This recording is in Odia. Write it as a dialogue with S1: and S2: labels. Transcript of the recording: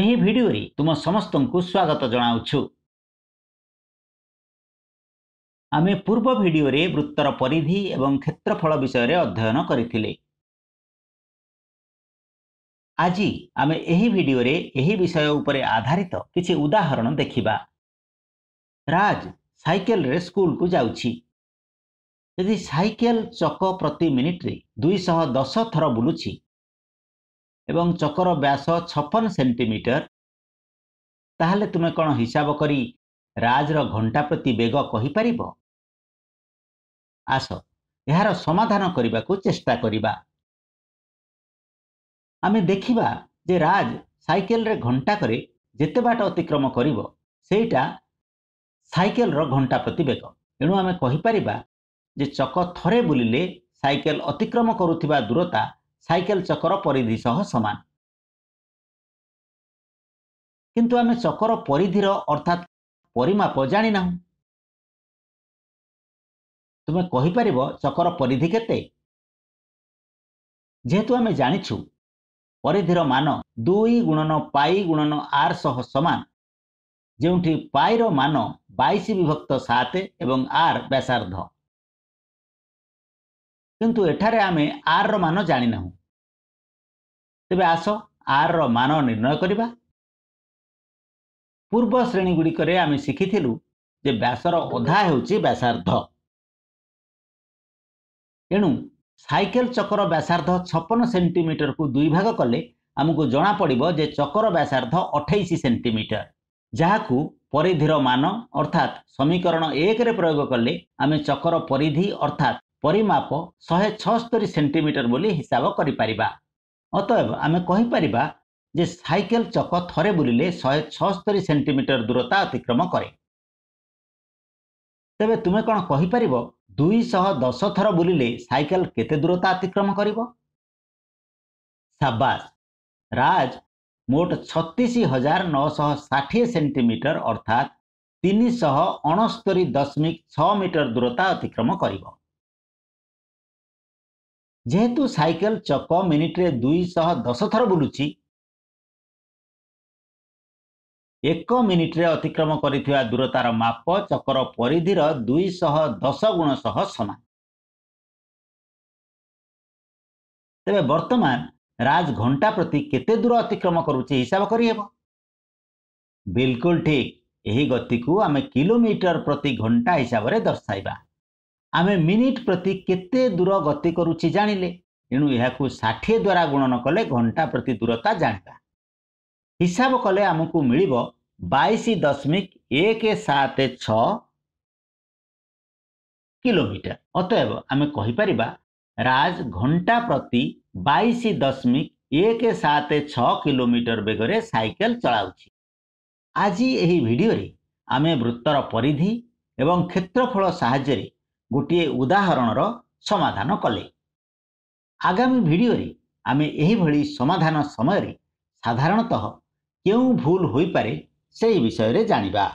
S1: ଏହି ଭିଡ଼ିଓରେ ତୁମ ସମସ୍ତଙ୍କୁ
S2: ସ୍ୱାଗତ ଜଣାଉଛୁ ଆମେ ପୂର୍ବ ଭିଡ଼ିଓରେ ବୃତ୍ତର ପରିଧି ଏବଂ କ୍ଷେତ୍ରଫଳ ବିଷୟରେ ଅଧ୍ୟୟନ କରିଥିଲେ
S1: ଆଜି ଆମେ ଏହି ଭିଡ଼ିଓରେ ଏହି ବିଷୟ ଉପରେ ଆଧାରିତ କିଛି ଉଦାହରଣ ଦେଖିବା ରାଜ ସାଇକେଲରେ ସ୍କୁଲକୁ ଯାଉଛି ଯଦି ସାଇକେଲ ଚକ ପ୍ରତି ମିନିଟ୍ରେ ଦୁଇଶହ ଦଶ ଥର ବୁଲୁଛି ଏବଂ ଚକର ବ୍ୟାସ ଛପନ ସେଣ୍ଟିମିଟର ତାହେଲେ ତୁମେ କ'ଣ ହିସାବ କରି ରାଜର ଘଣ୍ଟା ପ୍ରତି ବେଗ କହିପାରିବ ଆସ ଏହାର ସମାଧାନ କରିବାକୁ ଚେଷ୍ଟା କରିବା ଆମେ ଦେଖିବା ଯେ ରାଜ ସାଇକେଲରେ ଘଣ୍ଟାକରେ ଯେତେ ବାଟ ଅତିକ୍ରମ କରିବ ସେଇଟା ସାଇକେଲର ଘଣ୍ଟା ପ୍ରତି ବେଗ ଏଣୁ ଆମେ କହିପାରିବା ଯେ ଚକ ଥରେ ବୁଲିଲେ ସାଇକେଲ ଅତିକ୍ରମ କରୁଥିବା ଦୂରତା ସାଇକେଲ ଚକର
S2: ପରିଧି ସହ ସମାନ କିନ୍ତୁ ଆମେ ଚକର ପରିଧିର ଅର୍ଥାତ୍ ପରିମାପ ଜାଣିନାହୁଁ ତୁମେ କହିପାରିବ ଚକର ପରିଧି କେତେ ଯେହେତୁ ଆମେ ଜାଣିଛୁ
S1: ପରିଧିର ମାନ ଦୁଇ ଗୁଣନ ପାଇ ଗୁଣନ ଆର୍ ସହ ସମାନ ଯେଉଁଠି ପାଇର ମାନ ବାଇଶ ବିଭକ୍ତ ସାତ ଏବଂ ଆର୍ ବ୍ୟାସାର୍ଦ୍ଧ
S2: କିନ୍ତୁ ଏଠାରେ ଆମେ ଆର୍ର ମାନ ଜାଣିନାହୁଁ ତେବେ ଆସ ଆର୍ର ମାନ ନିର୍ଣ୍ଣୟ କରିବା
S1: ପୂର୍ବ ଶ୍ରେଣୀଗୁଡ଼ିକରେ ଆମେ ଶିଖିଥିଲୁ ଯେ ବ୍ୟାସର ଅଧା ହେଉଛି ବ୍ୟାସାର୍ଦ୍ଧ ଏଣୁ ସାଇକେଲ ଚକର ବ୍ୟାସାର୍ଦ୍ଧ ଛପନ ସେଣ୍ଟିମିଟରକୁ ଦୁଇ ଭାଗ କଲେ ଆମକୁ ଜଣାପଡ଼ିବ ଯେ ଚକର ବ୍ୟାସାର୍ଦ୍ଧ ଅଠେଇଶ ସେଣ୍ଟିମିଟର ଯାହାକୁ ପରିଧିର ମାନ ଅର୍ଥାତ୍ ସମୀକରଣ ଏକରେ ପ୍ରୟୋଗ କଲେ ଆମେ ଚକର ପରିଧି ଅର୍ଥାତ୍ ପରିମାପ ଶହେ ଛଅସ୍ତରୀ ସେଣ୍ଟିମିଟର ବୋଲି ହିସାବ କରିପାରିବା ଅତଏବ ଆମେ କହିପାରିବା ଯେ ସାଇକେଲ ଚକ ଥରେ ବୁଲିଲେ ଶହେ ଛଅସ୍ତରୀ ସେଣ୍ଟିମିଟର ଦୂରତା ଅତିକ୍ରମ କରେ ତେବେ ତୁମେ କ'ଣ କହିପାରିବ ଦୁଇଶହ ଦଶ ଥର ବୁଲିଲେ ସାଇକେଲ କେତେ ଦୂରତା ଅତିକ୍ରମ କରିବ ସାବାସ ରାଜ ମୋଟ ଛତିଶ ହଜାର ନଅଶହ ଷାଠିଏ ସେଣ୍ଟିମିଟର ଅର୍ଥାତ୍ ତିନିଶହ ଅଣସ୍ତରୀ ଦଶମିକ ଛଅ ମିଟର ଦୂରତା ଅତିକ୍ରମ
S2: କରିବ ଯେହେତୁ ସାଇକେଲ ଚକ ମିନିଟରେ ଦୁଇଶହ ଦଶ ଥର ବୁଲୁଛି ଏକ
S1: ମିନିଟରେ ଅତିକ୍ରମ କରିଥିବା ଦୂରତାର ମାପ ଚକର ପରିଧିର ଦୁଇଶହ ଦଶ ଗୁଣ ସହ
S2: ସମାନ ତେବେ ବର୍ତ୍ତମାନ ରାଜ ଘଣ୍ଟା ପ୍ରତି କେତେ ଦୂର ଅତିକ୍ରମ କରୁଛି ହିସାବ କରିହେବ ବିଲକୁଲ
S1: ଠିକ୍ ଏହି ଗତିକୁ ଆମେ କିଲୋମିଟର ପ୍ରତି ଘଣ୍ଟା ହିସାବରେ ଦର୍ଶାଇବା ଆମେ ମିନିଟ୍ ପ୍ରତି କେତେ ଦୂର ଗତି କରୁଛି ଜାଣିଲେ ଏଣୁ ଏହାକୁ ଷାଠିଏ ଦ୍ୱାରା ଗୁଣନ କଲେ ଘଣ୍ଟା ପ୍ରତି ଦୂରତା ଜାଣିବା ହିସାବ କଲେ ଆମକୁ ମିଳିବ ବାଇଶ ଦଶମିକ ଏକ ସାତ ଛଅ କିଲୋମିଟର ଅତଏବ ଆମେ କହିପାରିବା ରାଜ ଘଣ୍ଟା ପ୍ରତି ବାଇଶ ଦଶମିକ ଏକ ସାତ ଛଅ କିଲୋମିଟର ବେଗରେ ସାଇକେଲ ଚଳାଉଛି ଆଜି ଏହି ଭିଡ଼ିଓରେ ଆମେ ବୃତ୍ତର ପରିଧି ଏବଂ କ୍ଷେତ୍ରଫଳ ସାହାଯ୍ୟରେ ଗୋଟିଏ ଉଦାହରଣର ସମାଧାନ କଲେ ଆଗାମୀ ଭିଡ଼ିଓରେ ଆମେ ଏହିଭଳି ସମାଧାନ ସମୟରେ ସାଧାରଣତଃ କେଉଁ ଭୁଲ ହୋଇପାରେ ସେହି ବିଷୟରେ ଜାଣିବା